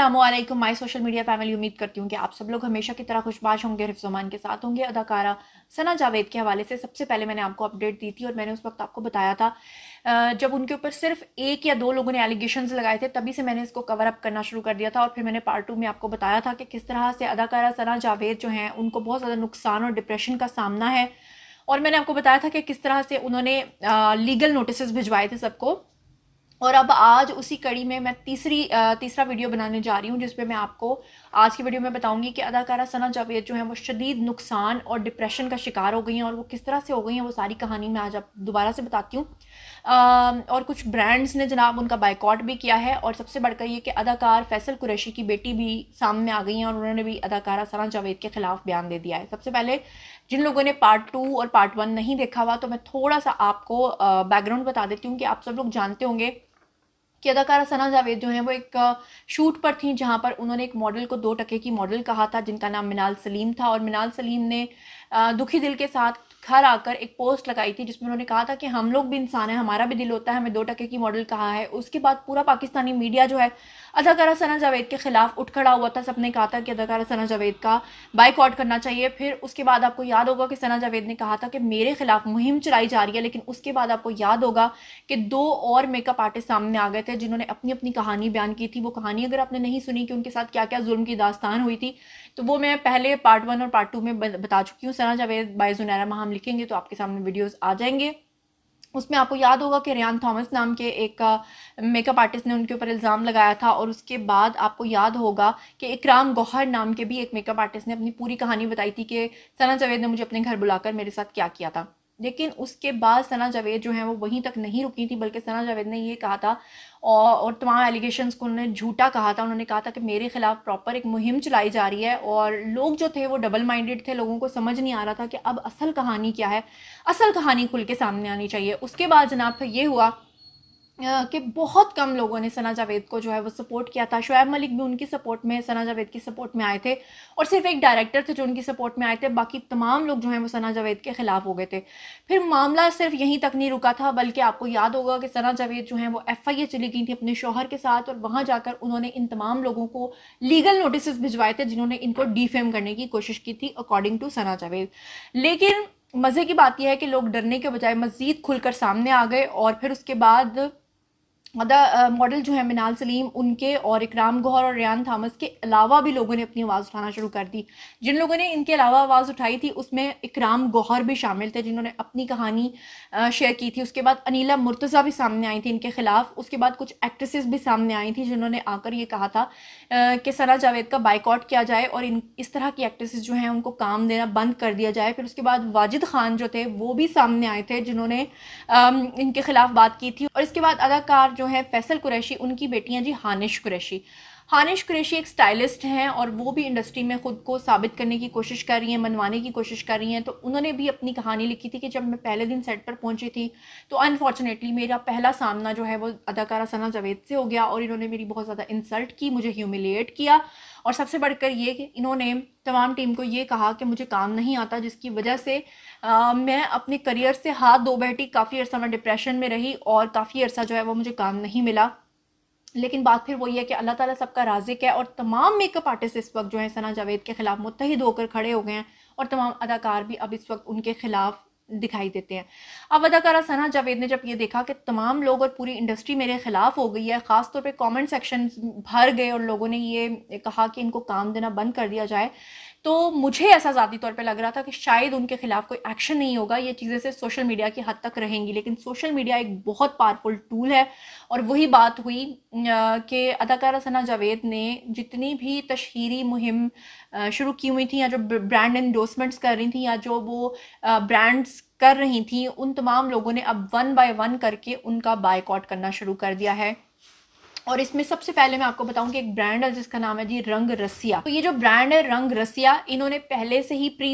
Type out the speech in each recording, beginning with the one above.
Aslam my social media family उम्मीद करती हूँ कि आप सब लोग हमेशा की तरह खुशबाश होंगे हिफ्जुमान के साथ होंगे अदाकारा सना जावेद के हवाले से सबसे पहले मैंने आपको अपडेट दी थी और मैंने उस वक्त आपको बताया था जब उनके ऊपर सिर्फ एक या दो लोगों ने एलिगेशन लगाए थे तभी से मैंने इसको कवर अप करना शुरू कर दिया था और फिर मैंने पार्ट टू में आपको बताया था कि किस तरह से अदाकारा सना जावेद जो हैं उनको बहुत ज़्यादा नुकसान और डिप्रेशन का सामना है और मैंने आपको बताया था कि किस तरह से उन्होंने लीगल नोटिस भिजवाए थे सबको और अब आज उसी कड़ी में मैं तीसरी तीसरा वीडियो बनाने जा रही हूँ जिसपे मैं आपको आज की वीडियो में बताऊंगी कि अदाकारा सना जावेद जो है वो शदीद नुकसान और डिप्रेशन का शिकार हो गई हैं और वो किस तरह से हो गई हैं वो सारी कहानी मैं आज आप दोबारा से बताती हूँ और कुछ ब्रांड्स ने जनाब उनका बाइकआउट भी किया है और सबसे बढ़कर ये कि अदाकार फैसल कुरैशी की बेटी भी सामने आ गई हैं और उन्होंने भी अदाकारा सना जावेद के ख़िलाफ़ बयान दे दिया है सबसे पहले जिन लोगों ने पार्ट टू और पार्ट वन नहीं देखा हुआ तो मैं थोड़ा सा आपको बैकग्राउंड बता देती हूँ कि आप सब लोग जानते होंगे कि अदाकारा सना जावेद जो हैं वो एक शूट पर थी जहाँ पर उन्होंने एक मॉडल को दो टके की मॉडल कहा था जिनका नाम मिनाल सलीम था और मिनाल सलीम ने दुखी दिल के साथ घर आकर एक पोस्ट लगाई थी जिसमें उन्होंने कहा था कि हम लोग भी इंसान हैं हमारा भी दिल होता है हमें दो टके की मॉडल कहा है उसके बाद पूरा पाकिस्तानी मीडिया जो है अदाकारा सना जावेद के ख़िलाफ़ उठ खड़ा हुआ था सबने कहा था कि अदाकारा सना जावेद का बाइकआउट करना चाहिए फिर उसके बाद आपको याद होगा कि सना जावेद ने कहा था कि मेरे ख़िलाफ़ मुहिम चलाई जा रही है लेकिन उसके बाद आपको याद होगा कि दो और मेकअप आर्टिस्ट सामने आ गए थे जिन्होंने अपनी अपनी कहानी बयान की थी वो कहानी अगर आपने नहीं सुनी कि उनके साथ क्या क्या जुल्म की दास्तान हुई थी तो वो मैं पहले पार्ट वन और पार्ट टू में बता चुकी हूँ सना जावेद बाय जुनैरा माह हम लिखेंगे तो आपके सामने वीडियोज़ आ जाएंगे उसमें आपको याद होगा कि रियान थॉमस नाम के एक मेकअप आर्टिस्ट ने उनके ऊपर इल्ज़ाम लगाया था और उसके बाद आपको याद होगा कि इकराम गौहर नाम के भी एक मेकअप आर्टिस्ट ने अपनी पूरी कहानी बताई थी कि सना जावेद ने मुझे अपने घर बुलाकर मेरे साथ क्या किया था लेकिन उसके बाद सना जावेद जो है वो वहीं तक नहीं रुकी थी बल्कि सना जावेद ने ये कहा था और और तमाम एलिगेशन को उन्होंने झूठा कहा था उन्होंने कहा था कि मेरे खिलाफ प्रॉपर एक मुहिम चलाई जा रही है और लोग जो थे वो डबल माइंडेड थे लोगों को समझ नहीं आ रहा था कि अब असल कहानी क्या है असल कहानी खुल के सामने आनी चाहिए उसके बाद जनाब ये हुआ के बहुत कम लोगों ने सना जावेद को जो है वो सपोर्ट किया था शुएब मलिक भी उनकी सपोर्ट में सना जावेद की सपोर्ट में आए थे और सिर्फ एक डायरेक्टर थे जो उनकी सपोर्ट में आए थे बाकी तमाम लोग जो हैं वो सना जावेद के ख़िलाफ़ हो गए थे फिर मामला सिर्फ यहीं तक नहीं रुका था बल्कि आपको याद होगा कि सना जावेद जो है वो एफ़ आई ए चली गई थी अपने शोहर के साथ और वहाँ जाकर उन्होंने इन तमाम लोगों को लीगल नोटिस भिजवाए थे जिन्होंने इनको डिफेम करने की कोशिश की थी अकॉर्डिंग टू सना जावेद लेकिन मज़े की बात यह है कि लोग डरने के बजाय मज़ीद खुलकर सामने आ गए और फिर उसके बाद अदा मॉडल जो है मिनाल सलीम उनके और इकराम गौहर और रियान थामस के अलावा भी लोगों ने अपनी आवाज़ उठाना शुरू कर दी जिन लोगों ने इनके अलावा आवाज़ उठाई थी उसमें इकराम गौहर भी शामिल थे जिन्होंने अपनी कहानी शेयर की थी उसके बाद अनिला मुर्तज़ा भी सामने आई थी इनके ख़िलाफ़ उसके बाद कुछ एक्ट्रेसेस भी सामने आई थी जिन्होंने आकर ये कहा था कि सना जावेद का बाइकआउट किया जाए और इन इस तरह की एक्ट्रेसेस जो हैं उनको काम देना बंद कर दिया जाए फिर उसके बाद वाजिद ख़ान जो थे वो भी सामने आए थे जिन्होंने इनके ख़िलाफ़ बात की थी और इसके बाद अदाकार जो जो है फैसल कुरैशी उनकी बेटियां जी हानिश कुरैशी हानिश कुरेशी एक स्टाइलिस्ट हैं और वो भी इंडस्ट्री में ख़ुद को साबित करने की कोशिश कर रही हैं मनवाने की कोशिश कर रही हैं तो उन्होंने भी अपनी कहानी लिखी थी कि जब मैं पहले दिन सेट पर पहुंची थी तो अनफॉर्चुनेटली मेरा पहला सामना जो है वो अदाकारा सना जावेद से हो गया और इन्होंने मेरी बहुत ज़्यादा इंसल्ट की मुझे ह्यूमिलेट किया और सबसे बढ़कर ये कि इन्होंने तमाम टीम को ये कहा कि मुझे काम नहीं आता जिसकी वजह से आ, मैं अपने करियर से हाथ धो बैठी काफ़ी अर्सा मैं डिप्रेशन में रही और काफ़ी अर्सा जो है वो मुझे काम नहीं मिला लेकिन बात फिर वही है कि अल्लाह ताला सबका राजिक है और तमाम मेकअप आर्टिस्ट इस वक्त जो है सना जावेद के ख़िलाफ़ मुतहद होकर खड़े हो गए हैं और तमाम अदाकार भी अब इस वक्त उनके ख़िलाफ़ दिखाई देते हैं अब अदाकारा सना जावेद ने जब ये देखा कि तमाम लोग और पूरी इंडस्ट्री मेरे ख़िलाफ़ हो गई है ख़ास तौर पे कमेंट सेक्शन भर गए और लोगों ने ये कहा कि इनको काम देना बंद कर दिया जाए तो मुझे ऐसा ज़ाती तौर पे लग रहा था कि शायद उनके खिलाफ कोई एक्शन नहीं होगा ये चीज़ें सिर्फ सोशल मीडिया की हद तक रहेंगी लेकिन सोशल मीडिया एक बहुत पावरफुल टूल है और वही बात हुई कि अदाकारा सना जावेद ने जितनी भी तशहरी मुहिम शुरू की हुई थी या जो ब्रांड इंडोसमेंट्स कर रही थी या जो वो ब्रांड्स कर रही थी उन तमाम लोगों ने अब वन बाय वन करके उनका बायकॉट करना शुरू कर दिया है और इसमें सबसे पहले मैं आपको बताऊं कि एक ब्रांड है जिसका नाम है जी रंग रसिया तो ये जो ब्रांड है रंग रसिया इन्होंने पहले से ही प्री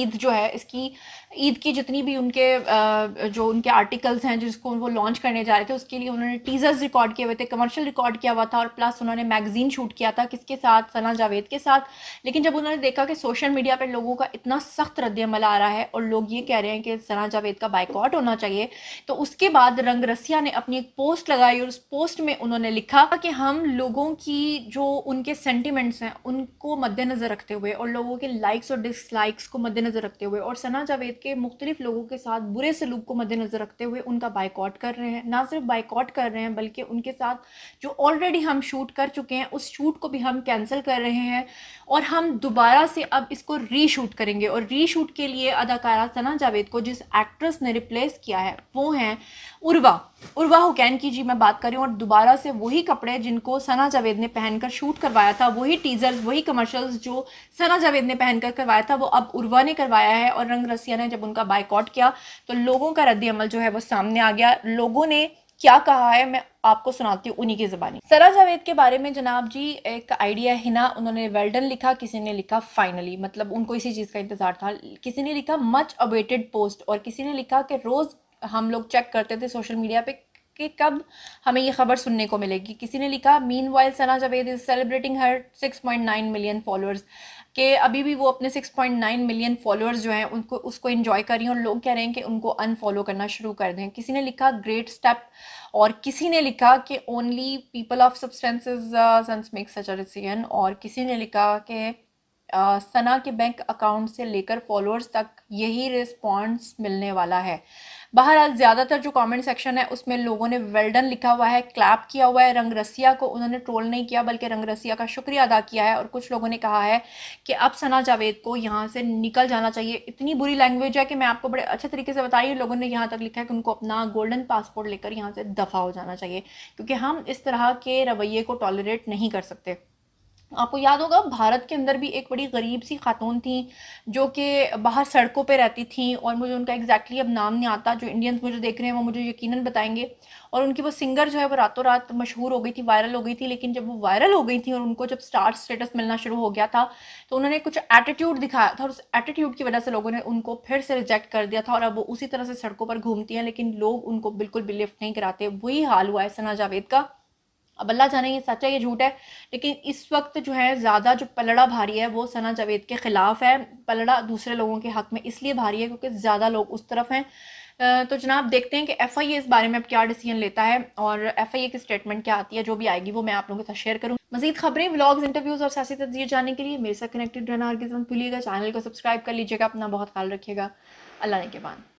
ईद जो है इसकी ईद की जितनी भी उनके जो उनके आर्टिकल्स हैं जिसको वो लॉन्च करने जा रहे थे उसके लिए उन्होंने टीजर्स रिकॉर्ड किए हुए थे कमर्शियल रिकॉर्ड किया हुआ था और प्लस उन्होंने मैगजीन शूट किया था किसके साथ सना जावेद के साथ लेकिन जब उन्होंने देखा कि सोशल मीडिया पर लोगों का इतना सख्त रद्दमल आ रहा है और लोग ये कह रहे हैं कि सना जावेद का बाइकआउट होना चाहिए तो उसके बाद रंग रसिया ने अपनी एक पोस्ट लगाई और उस पोस्ट में उन्होंने लिखा कि हम लोगों की जो उनके सेंटिमेंट्स हैं उनको मद्देनज़र रखते हुए और लोगों के लाइक्स और डिसलाइक्स को मद्देनज़र रखते हुए और सना जावेद के मुख्तलिफ लोगों के साथ बुरे सलूक को मद्देनज़र रखते हुए उनका बाइकआउट कर रहे हैं ना सिर्फ बाइकआउट कर रहे हैं बल्कि उनके साथ जो ऑलरेडी हम शूट कर चुके हैं उस शूट को भी हम कैंसिल कर रहे हैं और हम दोबारा से अब इसको रीशूट करेंगे और रीशूट के लिए अदाकारा सना जावेद को जिस एक्ट्रेस ने रिप्लेस किया है वो हैं उर्वा उर्वा हुकैन की जी मैं बात हूँ और दोबारा से वही कपड़े जिनको सना जावेद ने पहनकर शूट करवाया था वही टीजर्स वही कमर्शल्स जो सना जावेद ने पहनकर करवाया था वो अब उर्वा ने करवाया है और रंग रसिया ने जब उनका बाइकआउट किया तो लोगों का रद्द अमल जो है वो सामने आ गया लोगों ने क्या कहा है मैं आपको सुनाती हूँ उन्हीं की ज़बानी सरा जावेद के बारे में जनाब जी एक आइडिया है ना उन्होंने वेल्डन लिखा किसी ने लिखा फाइनली मतलब उनको इसी चीज़ का इंतज़ार था किसी ने लिखा मच अवेटेड पोस्ट और किसी ने लिखा कि रोज़ हम लोग चेक करते थे सोशल मीडिया पे कि कब हमें ये खबर सुनने को मिलेगी किसी ने लिखा meanwhile Sana Javed is celebrating her 6.9 million followers के अभी भी वो अपने 6.9 मिलियन फॉलोअर्स जो हैं उनको उसको इन्जॉय कर रही हैं और लोग कह रहे हैं कि उनको अनफॉलो करना शुरू कर दें किसी ने लिखा ग्रेट स्टेप और किसी ने लिखा कि only people of substances make such a decision और किसी ने लिखा कि सना uh, के बैंक अकाउंट से लेकर फॉलोअर्स तक यही रिस्पॉन्स मिलने वाला है बहरहाल ज़्यादातर जो कमेंट सेक्शन है उसमें लोगों ने वेल्डन लिखा हुआ है क्लैप किया हुआ है रंग रसिया को उन्होंने ट्रोल नहीं किया बल्कि रंग रसिया का शुक्रिया अदा किया है और कुछ लोगों ने कहा है कि अब सना जावेद को यहाँ से निकल जाना चाहिए इतनी बुरी लैंग्वेज है कि मैं आपको बड़े अच्छे तरीके से बताई हूँ लोगों ने यहाँ तक लिखा है कि उनको अपना गोल्डन पासपोर्ट लेकर यहाँ से दफ़ा हो जाना चाहिए क्योंकि हम इस तरह के रवैये को टॉलरेट नहीं कर सकते आपको याद होगा भारत के अंदर भी एक बड़ी गरीब सी खातून थी जो कि बाहर सड़कों पे रहती थी और मुझे उनका एग्जैक्टली exactly अब नाम नहीं आता जो इंडियंस मुझे देख रहे हैं वो मुझे यकीनन बताएंगे और उनकी वो सिंगर जो है वो रातों रात मशहूर हो गई थी वायरल हो गई थी लेकिन जब वो वायरल हो गई थी और उनको जब स्टार स्टेटस मिलना शुरू हो गया था तो उन्होंने कुछ एटीट्यूड दिखाया था और उस एटीट्यूड की वजह से लोगों ने उनको फिर से रिजेक्ट कर दिया था और अब वो उसी तरह से सड़कों पर घूमती हैं लेकिन लोग उनको बिल्कुल बिलिफ्ट नहीं कराते वही हाल हुआ है सना जावेद का अब अल्लाह जाने ये सच है ये झूठ है लेकिन इस वक्त जो है ज़्यादा जो पलड़ा भारी है वो सना जावेद के ख़िलाफ़ है पलड़ा दूसरे लोगों के हक़ में इसलिए भारी है क्योंकि ज़्यादा लोग उस तरफ हैं तो जनाब देखते हैं कि एफ़ आई ए इस बारे में अब क्या डिसीजन लेता है और एफ़ आई ए की स्टेटमेंट क्या आती है जो भी आएगी वो मैं आप लोगों के साथ शेयर करूँ मजीद खबरें ब्लॉग्स इंटरव्यूज़ और सियासी तजिए जानने के लिए मेरे साथ कनेक्टेड रहना और किसान भूलिएगा चैनल को सब्सक्राइब कर लीजिएगा अपना बहुत ख्याल रखिएगा अल्लाह के बाद